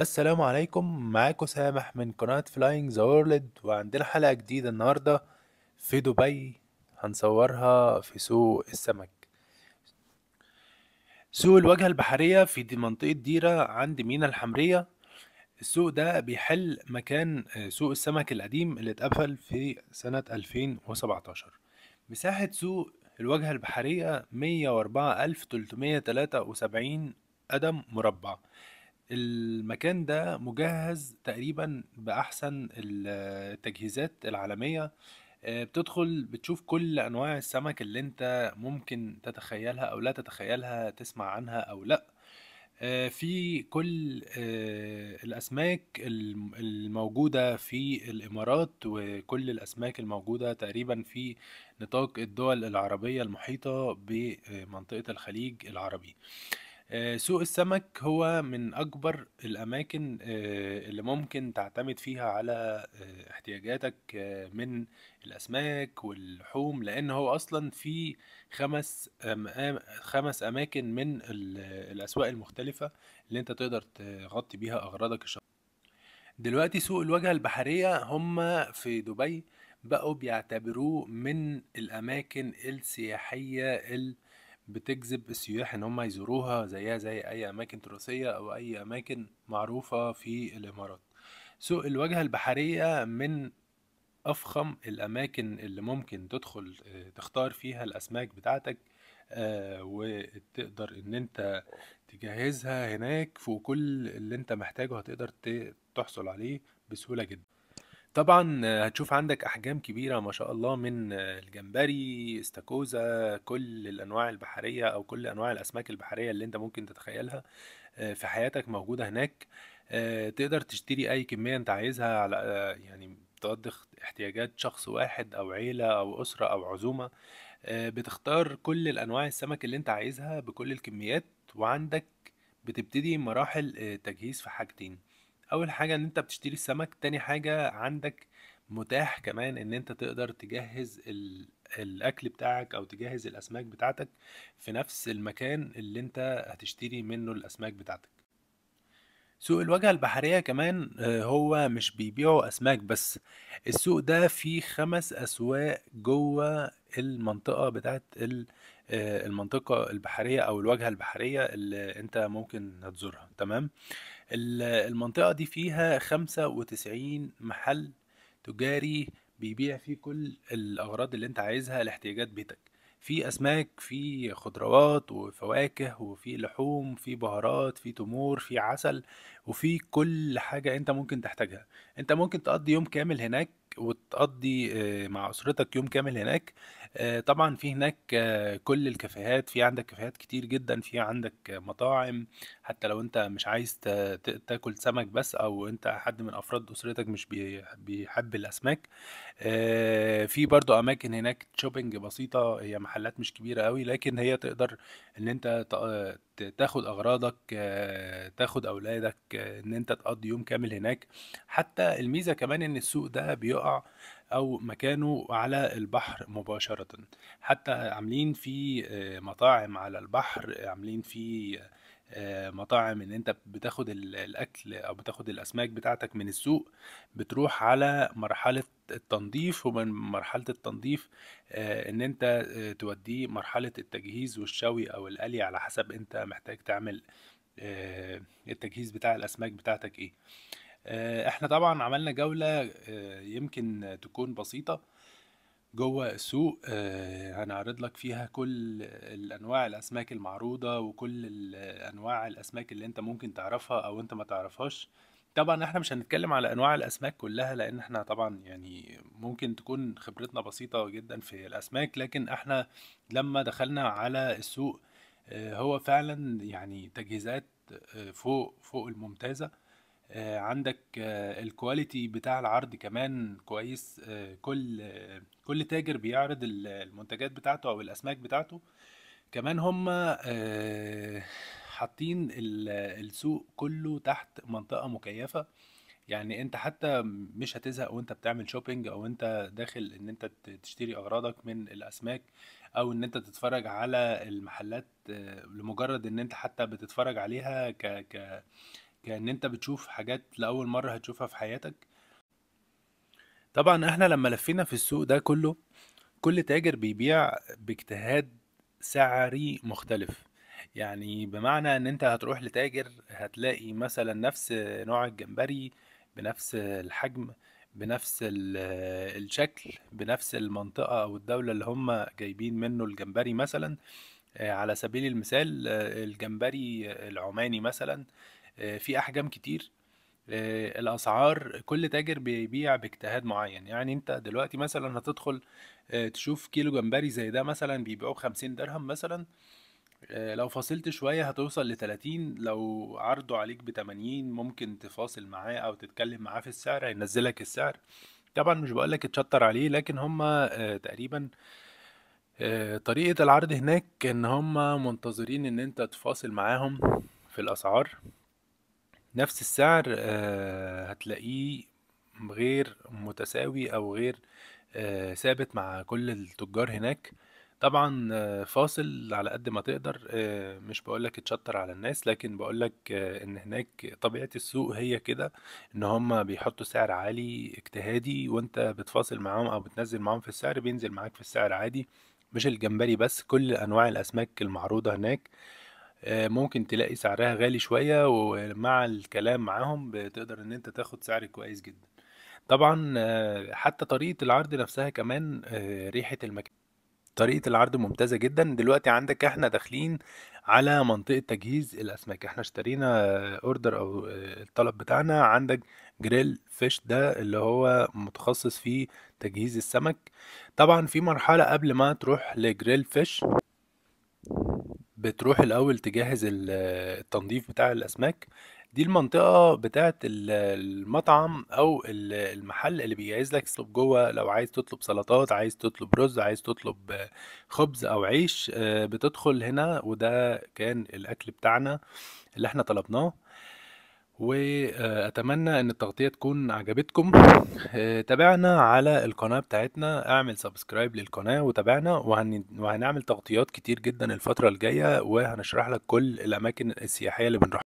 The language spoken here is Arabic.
السلام عليكم معاكم سامح من قناة فلاينج ذا وورلد وعندنا حلقة جديدة النهاردة في دبي هنصورها في سوق السمك سوق الواجهة البحرية في دي منطقة ديرة عند مينا الحمرية السوق ده بيحل مكان آه، سوق السمك القديم اللي اتقفل في سنة 2017 مساحة سوق الواجهة البحرية 104373 قدم مربع المكان ده مجهز تقريبا بأحسن التجهيزات العالمية آه، بتدخل بتشوف كل أنواع السمك اللي أنت ممكن تتخيلها أو لا تتخيلها تسمع عنها أو لأ آه، في كل آه، الأسماك الموجودة في الإمارات وكل الأسماك الموجودة تقريبا في نطاق الدول العربية المحيطة بمنطقة الخليج العربي آه، سوق السمك هو من أكبر الأماكن آه، اللي ممكن تعتمد فيها على آه، احتياجاتك من الأسماك واللحوم لأن هو أصلا في خمس خمس أماكن من الأسواق المختلفة اللي أنت تقدر تغطي بيها أغراضك الشخصية دلوقتي سوق الواجهة البحرية هما في دبي بقوا بيعتبروه من الأماكن السياحية ال- بتجذب السياح ان هم يزوروها زيها زي اي اماكن تراثية او اي اماكن معروفة في الامارات سوق الواجهة البحرية من أفخم الأماكن اللي ممكن تدخل آه، تختار فيها الأسماك بتاعتك آه، وتقدر إن أنت تجهزها هناك فوق كل اللي أنت محتاجه هتقدر تحصل عليه بسهولة جدا طبعًا هتشوف عندك أحجام كبيرة ما شاء الله من الجمبري، استاكوزا، كل الأنواع البحرية أو كل أنواع الأسماك البحرية اللي أنت ممكن تتخيلها آه، في حياتك موجودة هناك، آه، تقدر تشتري أي كمية أنت عايزها على آه، يعني تقضي احتياجات شخص واحد أو عيلة أو أسرة أو عزومة، بتختار كل الأنواع السمك اللي أنت عايزها بكل الكميات، وعندك بتبتدي مراحل تجهيز في حاجتين. أول حاجة إن أنت بتشتري السمك، تاني حاجة عندك متاح كمان إن أنت تقدر تجهّز ال الأكل بتاعك أو تجهّز الأسماك بتاعتك في نفس المكان اللي أنت هتشتري منه الأسماك بتاعتك. سوق الواجهة البحرية كمان آه، هو مش بيبيعوا أسماك بس، السوق ده فيه خمس أسواق جوّه المنطقة بتاعة آه، المنطقة البحرية أو الواجهة البحرية اللي أنت ممكن هتزورها تمام المنطقة دي فيها 95 محل تجاري بيبيع فيه كل الأغراض اللي أنت عايزها لاحتياجات بيتك في أسماك في خضروات وفواكه وفي لحوم في بهارات في تمور في عسل وفي كل حاجة أنت ممكن تحتاجها أنت ممكن تقضي يوم كامل هناك وتقضي آه، مع أسرتك يوم كامل هناك آه، طبعا في هناك آه، كل الكافيهات في عندك كافيهات كتير جدا في عندك مطاعم حتى لو انت مش عايز تاكل سمك بس او انت حد من افراد اسرتك مش بيحب الاسماك آه، في برضو اماكن هناك شوبينج بسيطة هي محلات مش كبيرة قوي لكن هي تقدر ان انت تاخد اغراضك تاخد اولادك ان انت تقضي يوم كامل هناك حتى الميزة كمان ان السوق ده بيقع او مكانه على البحر مباشره حتى عاملين في آه، مطاعم على البحر عاملين في آه، مطاعم ان انت بتاخد الاكل او بتاخد الاسماك بتاعتك من السوق بتروح على مرحله التنظيف ومن مرحله التنظيف آه، ان انت توديه مرحله التجهيز والشوي او القلي على حسب انت محتاج تعمل التجهيز بتاع الاسماك بتاعتك ايه آه، احنا طبعا عملنا جولة آه، يمكن تكون بسيطة جوه السوق آه، هنعرض لك فيها كل الانواع الاسماك المعروضة وكل انواع الاسماك اللي انت ممكن تعرفها او انت ما تعرفهاش طبعا احنا مش هنتكلم على انواع الاسماك كلها لان احنا طبعا يعني ممكن تكون خبرتنا بسيطة جدا في الاسماك لكن احنا لما دخلنا على السوق هو فعلا يعني تجهيزات فوق فوق الممتازة آه، عندك آه، الكواليتي بتاع العرض كمان كويس آه، كل كل تاجر بيعرض المنتجات بتاعته او الاسماك بتاعته كمان هم حاطين السوق كله تحت منطقه مكيفه يعني انت حتى مش هتزهق وانت بتعمل شوبينج او انت داخل ان انت تشتري اغراضك من الاسماك او ان انت تتفرج على المحلات لمجرد ان انت حتى بتتفرج عليها ك كأن انت بتشوف حاجات لأول مرة هتشوفها في حياتك طبعا احنا لما لفينا في السوق ده كله كل تاجر بيبيع باجتهاد سعري مختلف يعني بمعنى ان انت هتروح لتاجر هتلاقي مثلا نفس نوع الجمبري بنفس الحجم بنفس الشكل بنفس المنطقة او الدولة اللي هم جايبين منه الجمبري مثلا آه، على سبيل المثال آه، الجمبري العماني مثلا آه، في احجام كتير آه، الاسعار كل تاجر بيبيع باجتهاد معين يعني انت دلوقتي مثلا هتدخل آه، تشوف كيلو جمبري زي ده مثلا بيبيعوه بخمسين درهم مثلا لو فاصلت شوية هتوصل لتلاتين لو عرضوا عليك بتمانين ممكن تفاصل معاه أو تتكلم معاه في السعر هينزلك السعر طبعا مش بقولك اتشطر عليه لكن هما تقريبا طريقة العرض هناك ان هما منتظرين ان انت تفاصل معاهم في الأسعار نفس السعر آه، هتلاقيه غير متساوي او غير آه، ثابت مع كل التجار هناك طبعا آه، فاصل على قد ما تقدر مش بقولك اتشطر على الناس لكن بقولك ان هناك طبيعة السوق هي كده ان هما بيحطوا سعر عالي اجتهادي وانت بتفاصل معاهم او بتنزل معاهم في السعر بينزل معاك في السعر عادي مش الجمبري بس كل انواع الاسماك المعروضة هناك آه، ممكن تلاقي سعرها غالي شوية ومع الكلام معاهم بتقدر ان انت تاخد سعر كويس جدا طبعا آه، حتى طريقة العرض نفسها كمان آه، ريحة المكان طريقة العرض ممتازة جدا دلوقتي عندك احنا داخلين على منطقة تجهيز الأسماك احنا اشترينا اوردر أو الطلب بتاعنا عندك جريل فيش ده اللي هو متخصص في تجهيز السمك طبعا في مرحلة قبل ما تروح لجريل فيش بتروح الأول تجهز التنظيف بتاع الأسماك دي المنطقة بتاعة المطعم أو المحل اللي بيجهز لك أسلوب جوه لو عايز تطلب سلطات عايز تطلب رز عايز تطلب خبز أو عيش آه، بتدخل هنا وده كان الأكل بتاعنا اللي احنا طلبناه واتمنى ان التغطيه تكون عجبتكم آه، تابعنا على القناه بتاعتنا اعمل سبسكرايب للقناه وتابعنا وهنعمل تغطيات كتير جدا الفتره الجايه وهنشرح لك كل الاماكن السياحيه اللي بنروحها